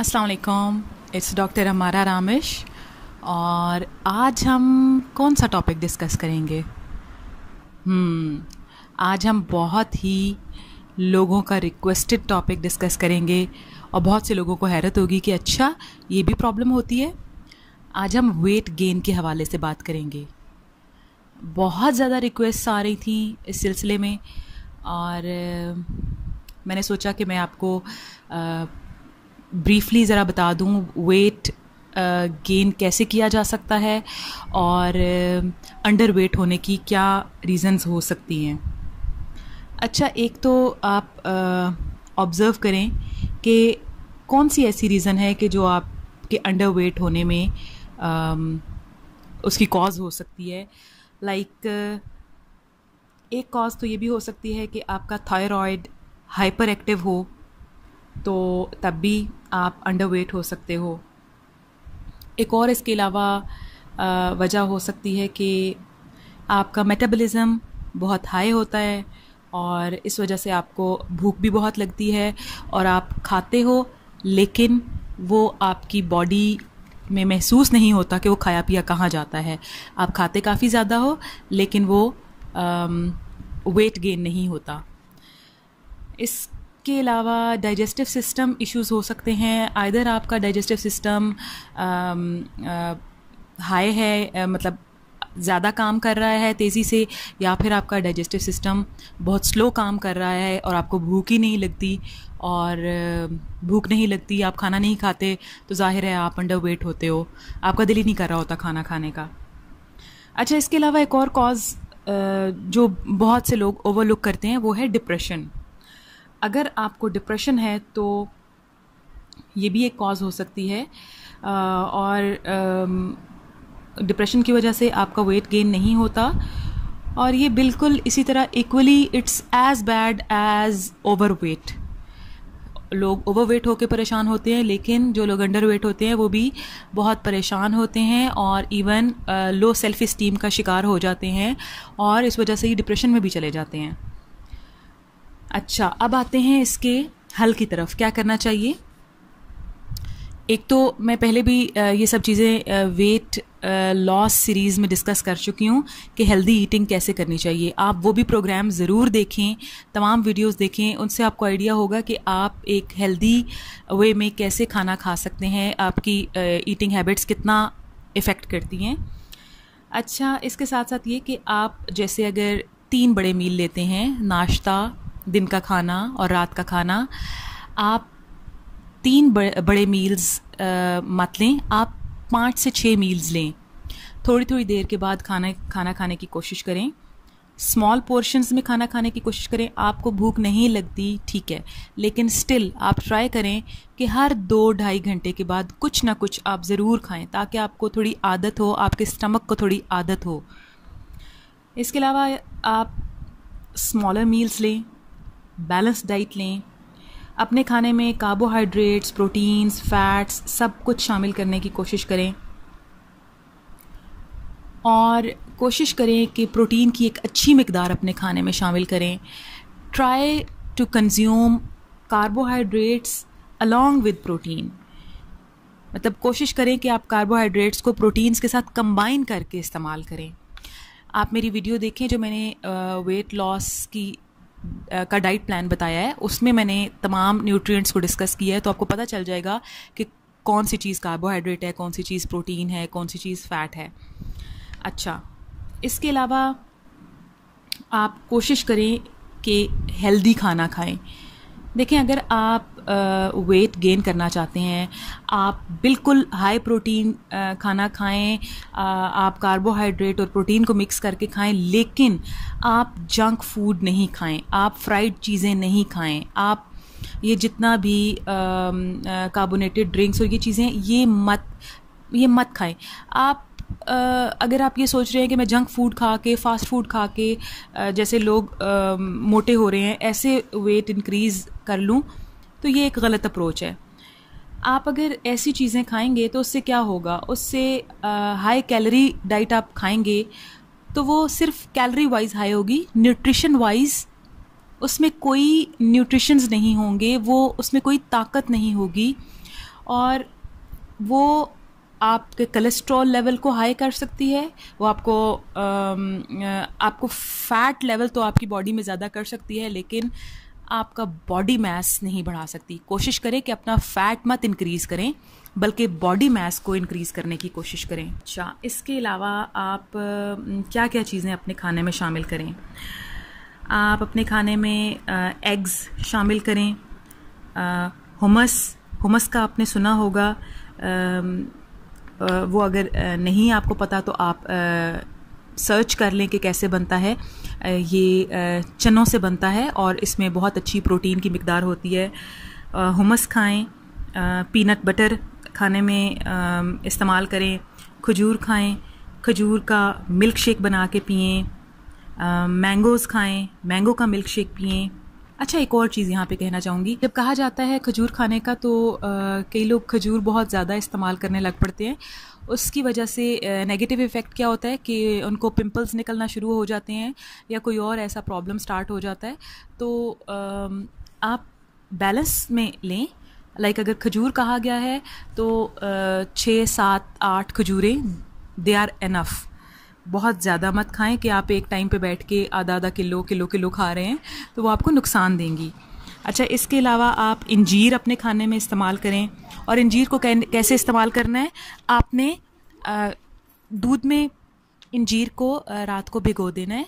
असलकम it's doctor हमारा रामेश और आज हम कौन सा टॉपिक डिस्कस करेंगे हम्म आज हम बहुत ही लोगों का रिक्वेस्टेड टॉपिक डिस्कस करेंगे और बहुत से लोगों को हैरत होगी कि अच्छा ये भी प्रॉब्लम होती है आज हम वेट गेन के हवाले से बात करेंगे बहुत ज़्यादा रिक्वेस्ट आ रही थी इस सिलसिले में और मैंने सोचा कि मैं आपको ब्रीफली ज़रा बता दूँ वेट गेन कैसे किया जा सकता है और अंडर uh, वेट होने की क्या रीज़न्स हो सकती हैं अच्छा एक तो आप ऑब्ज़र्व uh, करें कि कौन सी ऐसी रीज़न है कि जो आपके अंडर वेट होने में आ, um, उसकी कॉज हो सकती है लाइक like, uh, एक कॉज तो ये भी हो सकती है कि आपका थायराइड हाइपर एक्टिव हो तो तब भी आप अंडर वेट हो सकते हो एक और इसके अलावा वजह हो सकती है कि आपका मेटाबॉलिज्म बहुत हाई होता है और इस वजह से आपको भूख भी बहुत लगती है और आप खाते हो लेकिन वो आपकी बॉडी में महसूस नहीं होता कि वो खाया पिया कहाँ जाता है आप खाते काफ़ी ज़्यादा हो लेकिन वो वेट गेन नहीं होता इस इसके अलावा डाइजेस्टिव सिस्टम इश्यूज हो सकते हैं आइधर आपका डाइजेस्टिव सिस्टम हाई है uh, मतलब ज़्यादा काम कर रहा है तेज़ी से या फिर आपका डाइजेस्टिव सिस्टम बहुत स्लो काम कर रहा है और आपको भूख ही नहीं लगती और uh, भूख नहीं लगती आप खाना नहीं खाते तो जाहिर है आप अंडर वेट होते हो आपका दिल ही नहीं कर रहा होता खाना खाने का अच्छा इसके अलावा एक और कॉज uh, जो बहुत से लोग ओवरलुक करते हैं वो है डिप्रेशन अगर आपको डिप्रेशन है तो ये भी एक कॉज हो सकती है और डिप्रेशन की वजह से आपका वेट गेन नहीं होता और ये बिल्कुल इसी तरह equally it's as bad as over weight लोग ओवर वेट होकर परेशान होते हैं लेकिन जो लोग अंडर वेट होते हैं वो भी बहुत परेशान होते हैं और इवन लो सेल्फ़ इस्टीम का शिकार हो जाते हैं और इस वजह से ये डिप्रेशन में भी चले जाते हैं अच्छा अब आते हैं इसके हल की तरफ क्या करना चाहिए एक तो मैं पहले भी ये सब चीज़ें वेट लॉस सीरीज़ में डिस्कस कर चुकी हूँ कि हेल्दी ईटिंग कैसे करनी चाहिए आप वो भी प्रोग्राम ज़रूर देखें तमाम वीडियोस देखें उनसे आपको आइडिया होगा कि आप एक हेल्दी वे में कैसे खाना खा सकते हैं आपकी ईटिंग हैबिट्स कितना इफ़ेक्ट करती हैं अच्छा इसके साथ साथ ये कि आप जैसे अगर तीन बड़े मील लेते हैं नाश्ता दिन का खाना और रात का खाना आप तीन बड़े, बड़े मील्स मत लें आप पाँच से छः मील्स लें थोड़ी थोड़ी देर के बाद खाना खाना खाने की कोशिश करें स्मॉल पोर्शंस में खाना खाने की कोशिश करें आपको भूख नहीं लगती ठीक है लेकिन स्टिल आप ट्राई करें कि हर दो ढाई घंटे के बाद कुछ ना कुछ आप ज़रूर खाएं ताकि आपको थोड़ी आदत हो आपके स्टमक को थोड़ी आदत हो इसके अलावा आप स्मॉलर मील्स लें बैलेंस डाइट लें अपने खाने में कार्बोहाइड्रेट्स प्रोटीन्स फैट्स सब कुछ शामिल करने की कोशिश करें और कोशिश करें कि प्रोटीन की एक अच्छी मकदार अपने खाने में शामिल करें try to consume carbohydrates along with protein मतलब कोशिश करें कि आप कार्बोहाइड्रेट्स को प्रोटीन्स के साथ कंबाइन करके इस्तेमाल करें आप मेरी वीडियो देखें जो मैंने वेट uh, लॉस की का डाइट प्लान बताया है उसमें मैंने तमाम न्यूट्रिएंट्स को डिस्कस किया है तो आपको पता चल जाएगा कि कौन सी चीज़ कार्बोहाइड्रेट है कौन सी चीज़ प्रोटीन है कौन सी चीज़ फ़ैट है अच्छा इसके अलावा आप कोशिश करें कि हेल्दी खाना खाएं देखें अगर आप वेट गेन करना चाहते हैं आप बिल्कुल हाई प्रोटीन खाना खाएं आप कार्बोहाइड्रेट और प्रोटीन को मिक्स करके खाएं लेकिन आप जंक फूड नहीं खाएं आप फ्राइड चीज़ें नहीं खाएं आप ये जितना भी कार्बोनेटेड ड्रिंक्स और ये चीज़ें ये मत ये मत खाएं आप Uh, अगर आप ये सोच रहे हैं कि मैं जंक फूड खा के फास्ट फूड खा के uh, जैसे लोग uh, मोटे हो रहे हैं ऐसे वेट इंक्रीज़ कर लूँ तो ये एक गलत अप्रोच है आप अगर ऐसी चीज़ें खाएंगे तो उससे क्या होगा उससे हाई कैलोरी डाइट आप खाएंगे तो वो सिर्फ कैलोरी वाइज हाई होगी न्यूट्रिशन वाइज उसमें कोई न्यूट्रिशंस नहीं होंगे वो उसमें कोई ताकत नहीं होगी और वो आपके कोलेस्ट्रॉल लेवल को हाई कर सकती है वो आपको आ, आपको फैट लेवल तो आपकी बॉडी में ज़्यादा कर सकती है लेकिन आपका बॉडी मास नहीं बढ़ा सकती कोशिश करें कि अपना फैट मत इंक्रीज़ करें बल्कि बॉडी मास को इंक्रीज़ करने की कोशिश करें अच्छा इसके अलावा आप क्या क्या चीज़ें अपने खाने में शामिल करें आप अपने खाने में एग्स शामिल करें हमस हमस का आपने सुना होगा वो अगर नहीं आपको पता तो आप सर्च कर लें कि कैसे बनता है ये चनों से बनता है और इसमें बहुत अच्छी प्रोटीन की मकदार होती है हमस खाएं पीनट बटर खाने में इस्तेमाल करें खजूर खाएं खजूर का मिल्क शेक बना के पिए मैंगोज़ खाएं मैंगो का मिल्क शेक पिए अच्छा एक और चीज़ यहाँ पे कहना चाहूँगी जब कहा जाता है खजूर खाने का तो कई लोग खजूर बहुत ज़्यादा इस्तेमाल करने लग पड़ते हैं उसकी वजह से नेगेटिव इफ़ेक्ट क्या होता है कि उनको पिंपल्स निकलना शुरू हो जाते हैं या कोई और ऐसा प्रॉब्लम स्टार्ट हो जाता है तो आप बैलेंस में लें लाइक like अगर खजूर कहा गया है तो छः सात आठ खजूरें दे आर एनफ़ बहुत ज़्यादा मत खाएं कि आप एक टाइम पे बैठ के आधा आधा किलो किलो किलो खा रहे हैं तो वो आपको नुकसान देंगी अच्छा इसके अलावा आप इंजीर अपने खाने में इस्तेमाल करें और इंजीर को कैसे इस्तेमाल करना है आपने दूध में इंजीर को रात को भिगो देना है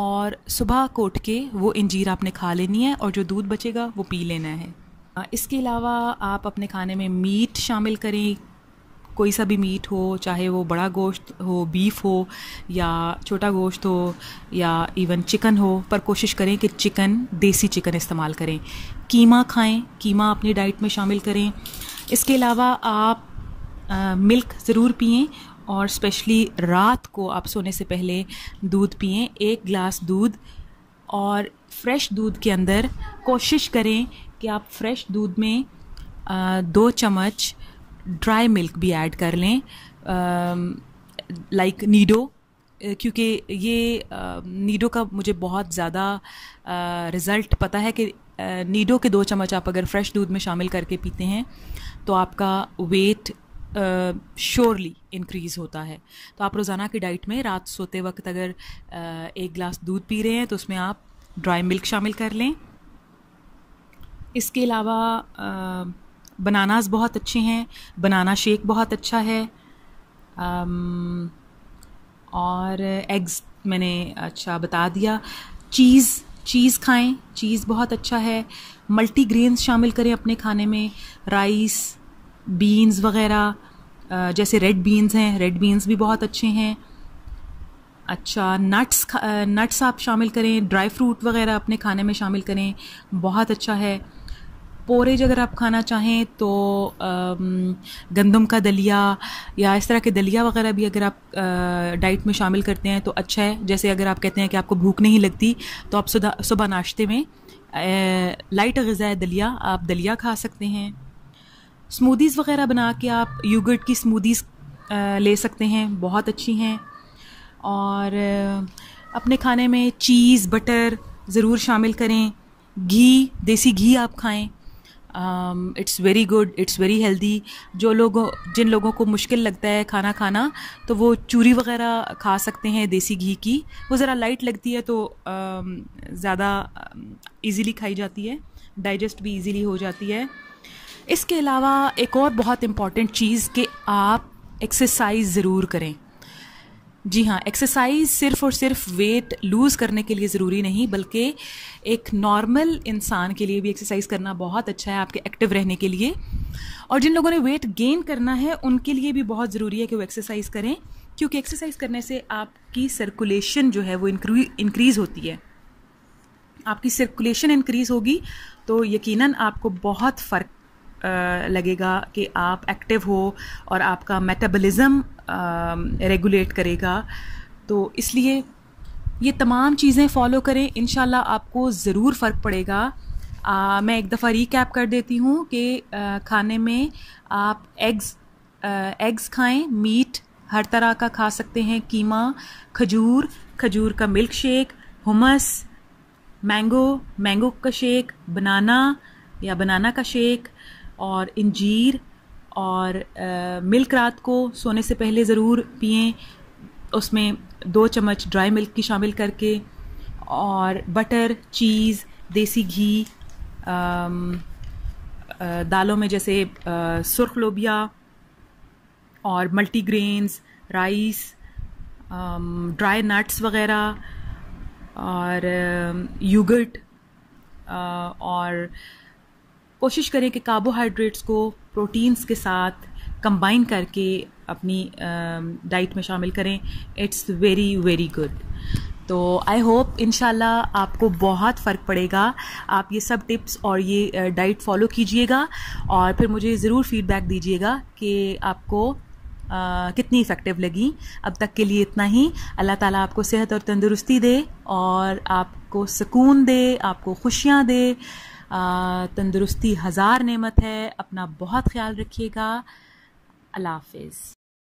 और सुबह कोट के वो इंजीर आपने खा लेनी है और जो दूध बचेगा वो पी लेना है इसके अलावा आप अपने खाने में मीट शामिल करें कोई सा भी मीट हो चाहे वो बड़ा गोश्त हो बीफ हो या छोटा गोश्त हो या इवन चिकन हो पर कोशिश करें कि चिकन देसी चिकन इस्तेमाल करें कीमा खाएं कीमा अपनी डाइट में शामिल करें इसके अलावा आप आ, मिल्क ज़रूर पिए और स्पेशली रात को आप सोने से पहले दूध पिए एक ग्लास दूध और फ्रेश दूध के अंदर कोशिश करें कि आप फ्रेश दूध में आ, दो चम्मच ड्राई मिल्क भी ऐड कर लें लाइक um, नीडो uh, क्योंकि ये नीडो uh, का मुझे बहुत ज़्यादा रिज़ल्ट uh, पता है कि नीडो के दो चम्मच आप अगर फ्रेश दूध में शामिल करके पीते हैं तो आपका वेट श्योरली इंक्रीज़ होता है तो आप रोज़ाना की डाइट में रात सोते वक्त अगर एक गिलास दूध पी रहे हैं तो उसमें आप ड्राई मिल्क शामिल कर लें इसके अलावा बनानास बहुत अच्छे हैं बनाना शेक बहुत अच्छा है आम, um, और एग्स मैंने अच्छा बता दिया चीज़ चीज़ खाएं चीज़ बहुत अच्छा है मल्टी ग्रेन्स शामिल करें अपने खाने में राइस बीन्स वगैरह जैसे रेड बीन्स हैं रेड बीन्स भी बहुत अच्छे हैं अच्छा नट्स नट्स आप शामिल करें ड्राई फ्रूट वगैरह अपने खाने में शामिल करें बहुत अच्छा है पोरेज अगर आप खाना चाहें तो गंदम का दलिया या इस तरह के दलिया वगैरह भी अगर आप डाइट में शामिल करते हैं तो अच्छा है जैसे अगर आप कहते हैं कि आपको भूख नहीं लगती तो आप सुबह नाश्ते में लाइट गज़ा दलिया आप दलिया खा सकते हैं स्मूदीज़ वगैरह बना के आप यूगर्ट की स्मूदीज़ ले सकते हैं बहुत अच्छी हैं और अपने खाने में चीज़ बटर ज़रूर शामिल करें घी देसी घी आप खाएं it's very good it's very healthy जो लोगों जिन लोगों को मुश्किल लगता है खाना खाना तो वो चूरी वगैरह खा सकते हैं देसी घी की वो ज़रा लाइट लगती है तो um, ज़्यादा ईजीली um, खाई जाती है डाइजेस्ट भी ईजीली हो जाती है इसके अलावा एक और बहुत इम्पॉर्टेंट चीज़ कि आप एक्सरसाइज ज़रूर करें जी हाँ एक्सरसाइज सिर्फ और सिर्फ वेट लूज़ करने के लिए ज़रूरी नहीं बल्कि एक नॉर्मल इंसान के लिए भी एक्सरसाइज करना बहुत अच्छा है आपके एक्टिव रहने के लिए और जिन लोगों ने वेट गेन करना है उनके लिए भी बहुत ज़रूरी है कि वो एक्सरसाइज करें क्योंकि एक्सरसाइज करने से आपकी सर्कुलेशन जो है वो इंक्रीज़ होती है आपकी सर्कुलेशन इंक्रीज़ होगी तो यकीनन आपको बहुत फ़र्क लगेगा कि आप एक्टिव हो और आपका मेटाबॉलिज्म रेगुलेट um, करेगा तो इसलिए ये तमाम चीज़ें फॉलो करें इन आपको ज़रूर फ़र्क पड़ेगा आ, मैं एक दफ़ा रिकैप कर देती हूँ कि खाने में आप एग्स एग्स खाएं मीट हर तरह का खा सकते हैं कीमा खजूर खजूर का milk shake hummus mango mango का शेक बनाना या बनाना का शेक और इंजीर और मिल्क रात को सोने से पहले ज़रूर पिए उसमें दो चम्मच ड्राई मिल्क की शामिल करके और बटर चीज़ देसी घी दालों में जैसे सुर्ख लोबिया और multi grains rice dry nuts वगैरह और यूगर्ट और कोशिश करें कि कार्बोहाइड्रेट्स को प्रोटीन्स के साथ कंबाइन करके अपनी डाइट में शामिल करें इट्स वेरी वेरी गुड तो आई होप इन आपको बहुत फ़र्क पड़ेगा आप ये सब टिप्स और ये डाइट फॉलो कीजिएगा और फिर मुझे ज़रूर फीडबैक दीजिएगा कि आपको आ, कितनी इफ़ेक्टिव लगी अब तक के लिए इतना ही अल्लाह ताला आपको सेहत और तंदुरुस्ती दे और आपको सुकून दे आपको खुशियाँ दे तंदुरुस्ती हज़ार नेमत है अपना बहुत ख्याल रखिएगा अल्लाह हाफिज़